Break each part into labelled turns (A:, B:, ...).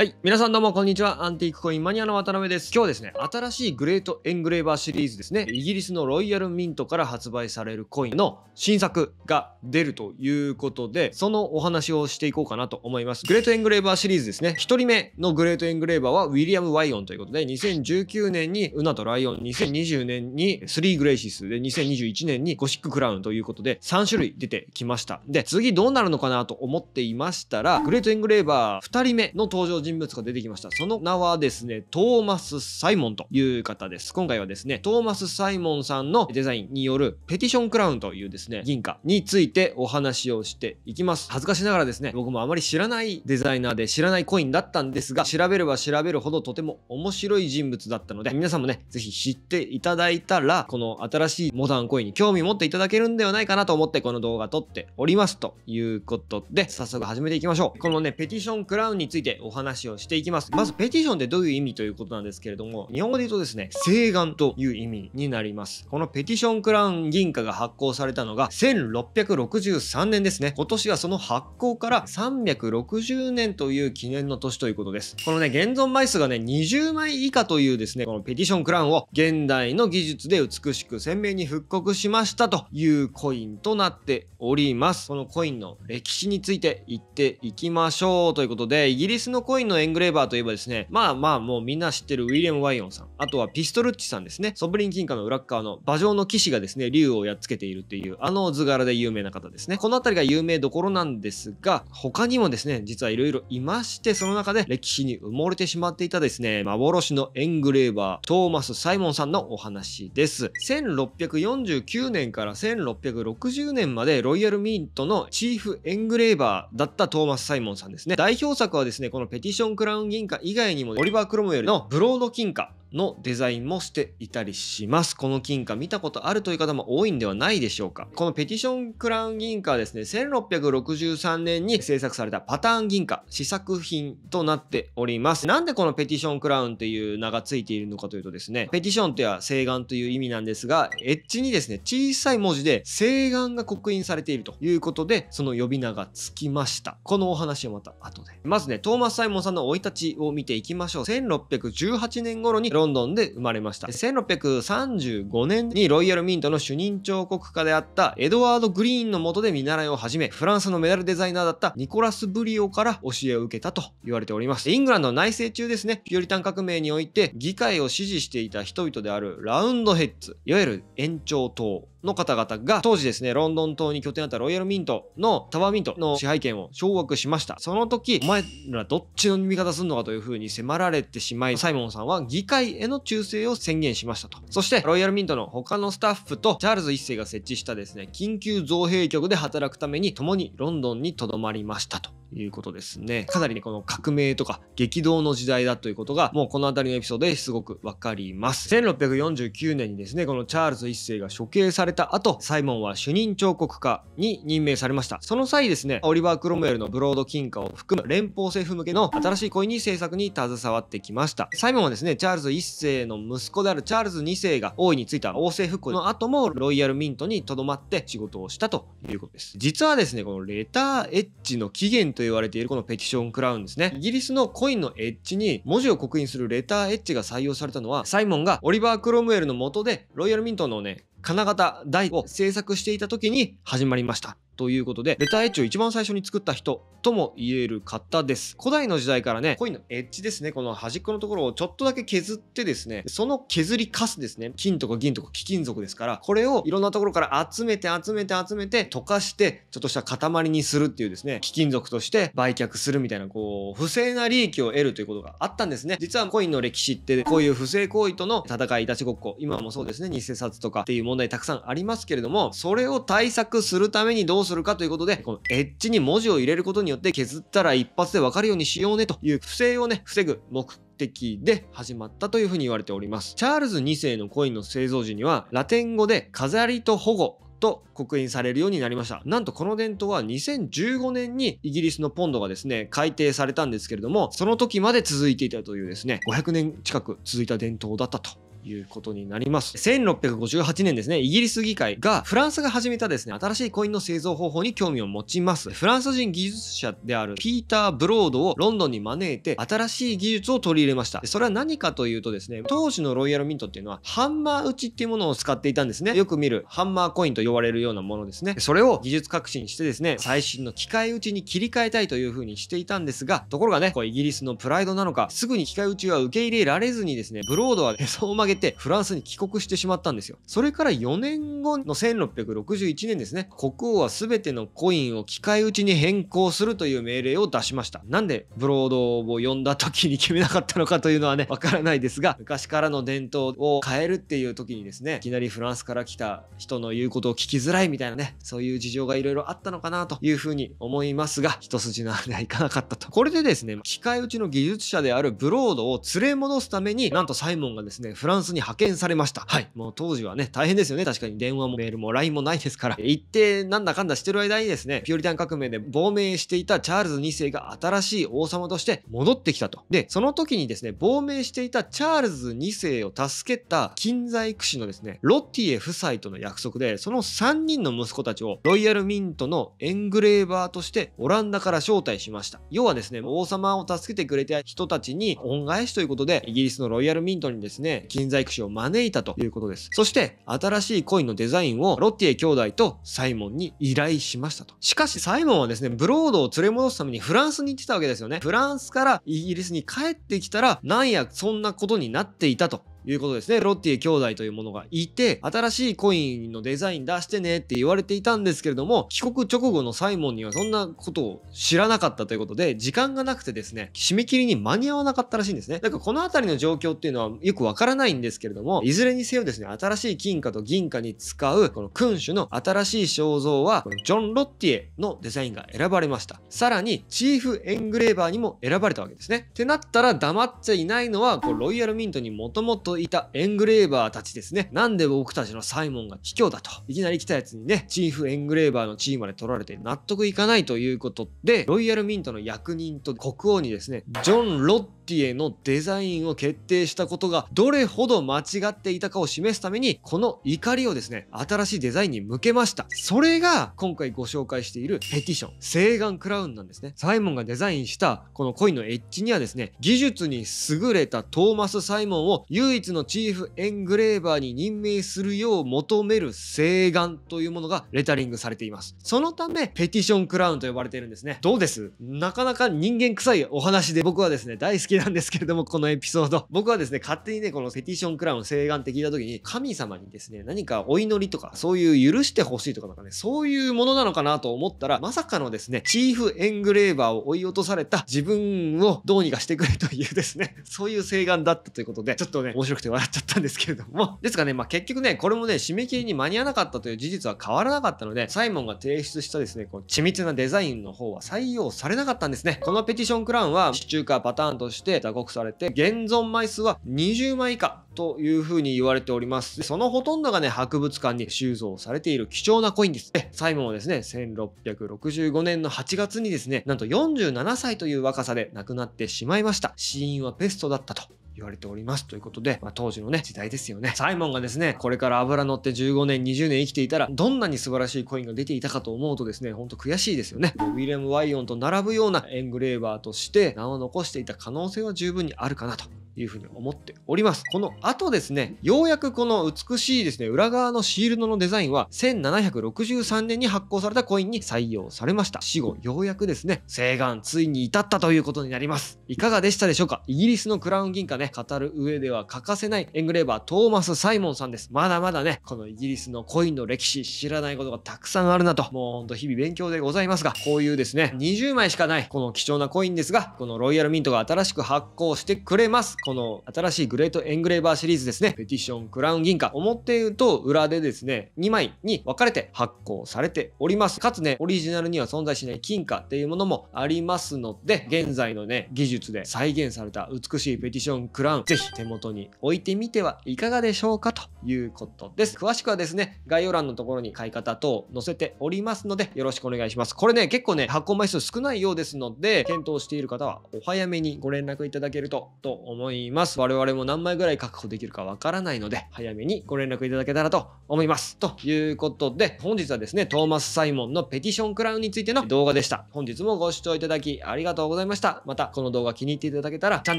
A: はい。皆さんどうもこんにちは。アンティークコインマニアの渡辺です。今日はですね、新しいグレートエングレーバーシリーズですね。イギリスのロイヤルミントから発売されるコインの新作が出るということで、そのお話をしていこうかなと思います。グレートエングレーバーシリーズですね。1人目のグレートエングレーバーはウィリアム・ワイオンということで、2019年にウナとライオン、2020年にスリーグレイシスで、2021年にゴシッククラウンということで、3種類出てきました。で、次どうなるのかなと思っていましたら、グレートエングレーバー2人目の登場人人物が出てきました。その名はですね、トーマス・サイモンという方です。今回はですね、トーマス・サイモンさんのデザインによるペティションクラウンというですね、銀貨についてお話をしていきます。恥ずかしながらですね、僕もあまり知らないデザイナーで知らないコインだったんですが、調べれば調べるほどとても面白い人物だったので、皆さんもね、ぜひ知っていただいたら、この新しいモダンコインに興味持っていただけるんではないかなと思って、この動画撮っておりますということで、早速始めていきましょう。このね、ペティションクラウンについてお話をしていきます。まず、ペティションってどういう意味ということなんですけれども、日本語で言うとですね、請願という意味になります。このペティションクラウン銀貨が発行されたのが1663年ですね。今年はその発行から360年という記念の年ということです。このね、現存枚数がね、20枚以下というですね、このペティションクラウンを現代の技術で美しく鮮明に復刻しましたというコインとなっております。このコインの歴史について言っていきましょうということで、イギリスのコインインのエングレーバーといえばですね、まあまあもうみんな知ってるウィリアム・ワイオンさん、あとはピストルッチさんですね、ソブリン金貨の裏側の馬上の騎士がですね、竜をやっつけているっていう、あの図柄で有名な方ですね。この辺りが有名どころなんですが、他にもですね、実はいろいろいまして、その中で歴史に埋もれてしまっていたですね、幻のエングレーバー、トーマス・サイモンさんのお話です。1649年から1660年までロイヤルミントのチーフエングレーバーだったトーマス・サイモンさんですね。代表作はですね、このペティキション・クラウン銀貨以外にもオリバー・クロムウェルのブロード金貨のデザインもしていたりします。この金貨見たことあるという方も多いんではないでしょうか。このペティションクラウン銀貨はですね、1663年に制作されたパターン銀貨、試作品となっております。なんでこのペティションクラウンっていう名が付いているのかというとですね、ペティションとは正願という意味なんですが、エッジにですね、小さい文字で正願が刻印されているということで、その呼び名が付きました。このお話はまた後で。まずね、トーマス・サイモンさんの生い立ちを見ていきましょう。1618年頃にロンドンで生まれました1635年にロイヤルミントの主任彫刻家であったエドワード・グリーンの下で見習いを始めフランスのメダルデザイナーだったニコラス・ブリオから教えを受けたと言われておりますイングランドの内政中ですねピューリタン革命において議会を支持していた人々であるラウンドヘッズいわゆる延長党の方々が当時ですねロンドン島に拠点あったロイヤルミントのタワーミントの支配権を掌握しましたその時お前らどっちの味方すんのかというふうに迫られてしまいサイモンさんは議会への忠誠を宣言しましたとそしてロイヤルミントの他のスタッフとチャールズ1世が設置したですね緊急造幣局で働くために共にロンドンに留まりましたということですねかなりねこの革命とか激動の時代だということがもうこの辺りのエピソードですごくわかります1649年にですねこのチャールズ1世が処刑されれたサイモンは主任彫刻家に任命されました。その際ですね、オリバー・クロムウェルのブロード金貨を含む連邦政府向けの新しいコインに制作に携わってきました。サイモンはですね、チャールズ1世の息子であるチャールズ2世が王位についた王政復古の後もロイヤルミントにとどまって仕事をしたということです。実はですね、このレターエッジの起源と言われているこのペティションクラウンですね。イギリスのコインのエッジに文字を刻印するレターエッジが採用されたのは、サイモンがオリバー・クロムウェルの元でロイヤルミントのね、金型台を制作していた時に始まりました。ということで、レターエッジを一番最初に作った人とも言える方です。古代の時代からね、コインのエッジですね、この端っこのところをちょっとだけ削ってですね、その削りカスですね、金とか銀とか貴金属ですから、これをいろんなところから集めて集めて集めて溶かして、ちょっとした塊にするっていうですね、貴金属として売却するみたいな、こう、不正な利益を得るということがあったんですね。実はコインの歴史って、こういう不正行為との戦いいたちごっこ、今もそうですね、偽札とかっていう問題たくさんありますけれども、それを対策するためにどうするするかということで、このエッジに文字を入れることによって削ったら一発でわかるようにしようねという不正をね、防ぐ目的で始まったというふうに言われております。チャールズ2世のコインの製造時には、ラテン語で飾りと保護と刻印されるようになりました。なんとこの伝統は2015年にイギリスのポンドがですね、改定されたんですけれども、その時まで続いていたというですね、500年近く続いた伝統だったということになります。1658年ですね、イギリス議会がフランスが始めたですね、新しいコインの製造方法に興味を持ちます。フランス人技術者であるピーター・ブロードをロンドンに招いて、新しい技術を取り入れました。それは何かというとですね、当時のロイヤルミントっていうのは、ハンマー打ちっていうものを使っていたんですね。よく見るハンマーコインと呼ばれるようなものですね。それを技術革新してですね、最新の機械打ちに切り替えたいというふうにしていたんですが、ところがね、これイギリスのプライドなのか、すぐに機械打ちは受け入れられずにですね、ブロードはへそを曲げげてフランスに帰国してしまったんですよそれから4年後の1661年ですね国王は全てのコインを機械打ちに変更するという命令を出しましたなんでブロードを呼んだ時に決めなかったのかというのはねわからないですが昔からの伝統を変えるっていう時にですねいきなりフランスから来た人の言うことを聞きづらいみたいなねそういう事情がいろいろあったのかなというふうに思いますが一筋縄ではいかなかったとこれでですね機械打ちの技術者であるブロードを連れ戻すためになんとサイモンがですねフランンスに派遣されました。はい。もう当時はね、大変ですよね。確かに電話もメールも LINE もないですから。行って、なんだかんだしてる間にですね、ピューリタン革命で亡命していたチャールズ2世が新しい王様として戻ってきたと。で、その時にですね、亡命していたチャールズ2世を助けた近在屈指のですね、ロッティエ夫妻との約束で、その3人の息子たちをロイヤルミントのエングレーバーとしてオランダから招待しました。要はですね、王様を助けてくれた人たちに恩返しということで、イギリスのロイヤルミントにですね、近材駆使を招いたということです。そして、新しいコインのデザインをロッティエ兄弟とサイモンに依頼しましたと。しかし、サイモンはですね、ブロードを連れ戻すためにフランスに行ってたわけですよね。フランスからイギリスに帰ってきたら、なんや、そんなことになっていたと。いうことですね。ロッティ兄弟というものがいて、新しいコインのデザイン出してねって言われていたんですけれども、帰国直後のサイモンにはそんなことを知らなかったということで、時間がなくてですね、締め切りに間に合わなかったらしいんですね。なんかこの辺りの状況っていうのはよくわからないんですけれども、いずれにせよですね、新しい金貨と銀貨に使う、この君主の新しい肖像は、ジョン・ロッティエのデザインが選ばれました。さらに、チーフエングレーバーにも選ばれたわけですね。ってなったら黙っちゃいないのは、こうロイヤルミントにもともとといたエングレーバーたちですね。なんで僕たちのサイモンが卑怯だと。いきなり来たやつにね、チーフエングレーバーの地位まで取られて納得いかないということで、ロイヤルミントの役人と国王にですね、ジョン・ロッティエのデザインを決定したことがどれほど間違っていたかを示すためにこの怒りをですね新しいデザインに向けましたそれが今回ご紹介しているペティション聖眼クラウンなんですねサイモンがデザインしたこの恋のエッジにはですね技術に優れたトーマス・サイモンを唯一のチーフエングレーバーに任命するよう求める聖眼というものがレタリングされていますそのためペティションクラウンと呼ばれているんですねどうですなかなか人間臭いお話で僕はですね大好きなんですけれども、このエピソード。僕はですね、勝手にね、このペティションクラウン請願って聞いた時に、神様にですね、何かお祈りとか、そういう許してほしいとかなんかね、そういうものなのかなと思ったら、まさかのですね、チーフエングレーバーを追い落とされた自分をどうにかしてくれというですね、そういう請願だったということで、ちょっとね、面白くて笑っちゃったんですけれども。ですがね、まあ、結局ね、これもね、締め切りに間に合わなかったという事実は変わらなかったので、サイモンが提出したですね、こう緻密なデザインの方は採用されなかったんですね。このペティションクラウンは、地中華パターンとして、して打刻されて現存枚数は20枚以下というふうに言われておりますそのほとんどがね博物館に収蔵されている貴重なコインですでサイモンはですね1665年の8月にですねなんと47歳という若さで亡くなってしまいました死因はペストだったと言われておりますということで、まあ、当時のね時代ですよねサイモンがですねこれから油乗って15年20年生きていたらどんなに素晴らしいコインが出ていたかと思うとですねほんと悔しいですよねウィリアム・ワイオンと並ぶようなエングレーバーとして名を残していた可能性は十分にあるかなというふうに思っております。この後ですね、ようやくこの美しいですね、裏側のシールドのデザインは1763年に発行されたコインに採用されました。死後、ようやくですね、生願ついに至ったということになります。いかがでしたでしょうかイギリスのクラウン銀貨ね、語る上では欠かせないエングレーバートーマス・サイモンさんです。まだまだね、このイギリスのコインの歴史知らないことがたくさんあるなと、もうほんと日々勉強でございますが、こういうですね、20枚しかないこの貴重なコインですが、このロイヤルミントが新しく発行してくれます。この新しいグレートエングレーバーシリーズですね。ペティション、クラウン銀貨。表いると裏でですね、2枚に分かれて発行されております。かつね、オリジナルには存在しない金貨っていうものもありますので、現在のね、技術で再現された美しいペティションクラウン、ぜひ手元に置いてみてはいかがでしょうかということです。詳しくはですね、概要欄のところに買い方等載せておりますので、よろしくお願いします。これね、結構ね、発行枚数少ないようですので、検討している方はお早めにご連絡いただけるとと思います。思います。我々も何枚ぐらい確保できるかわからないので、早めにご連絡いただけたらと思います。ということで、本日はですね、トーマス・サイモンのペティションクラウンについての動画でした。本日もご視聴いただきありがとうございました。また、この動画気に入っていただけたら、チャン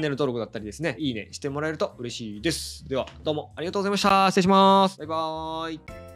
A: ネル登録だったりですね、いいねしてもらえると嬉しいです。では、どうもありがとうございました。失礼します。バイバーイ。